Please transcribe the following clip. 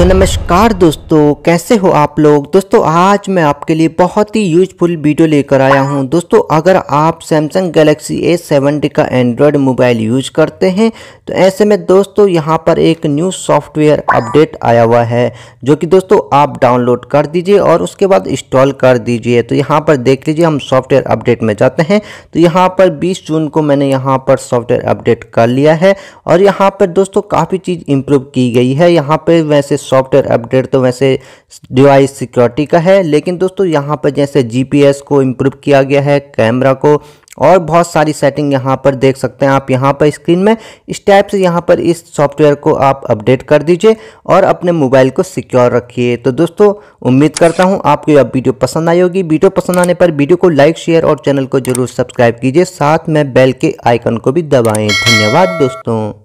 सो नमस्कार दोस्तों कैसे हो आप लोग दोस्तों आज मैं आपके लिए बहुत ही यूजफुल वीडियो लेकर आया हूं दोस्तों अगर आप सैमसंग गैलेक्सी ए सेवेंटी का एंड्रॉयड मोबाइल यूज करते हैं तो ऐसे में दोस्तों यहां पर एक न्यू सॉफ्टवेयर अपडेट आया हुआ है जो कि दोस्तों आप डाउनलोड कर दीजिए और उसके बाद इंस्टॉल कर दीजिए तो यहाँ पर देख लीजिए हम सॉफ्टवेयर अपडेट में जाते हैं तो यहाँ पर बीस जून को मैंने यहाँ पर सॉफ्टवेयर अपडेट कर लिया है और यहाँ पर दोस्तों काफ़ी चीज़ इम्प्रूव की गई है यहाँ पर वैसे सॉफ्टवेयर अपडेट तो वैसे डिवाइस सिक्योरिटी का है लेकिन दोस्तों यहाँ पर जैसे जीपीएस को इम्प्रूव किया गया है कैमरा को और बहुत सारी सेटिंग यहाँ पर देख सकते हैं आप यहाँ पर स्क्रीन में इस टाइप से यहाँ पर इस सॉफ्टवेयर को आप अपडेट कर दीजिए और अपने मोबाइल को सिक्योर रखिए तो दोस्तों उम्मीद करता हूँ आपको यह वीडियो पसंद आई होगी वीडियो पसंद आने पर वीडियो को लाइक शेयर और चैनल को जरूर सब्सक्राइब कीजिए साथ में बेल के आइकन को भी दबाएँ धन्यवाद दोस्तों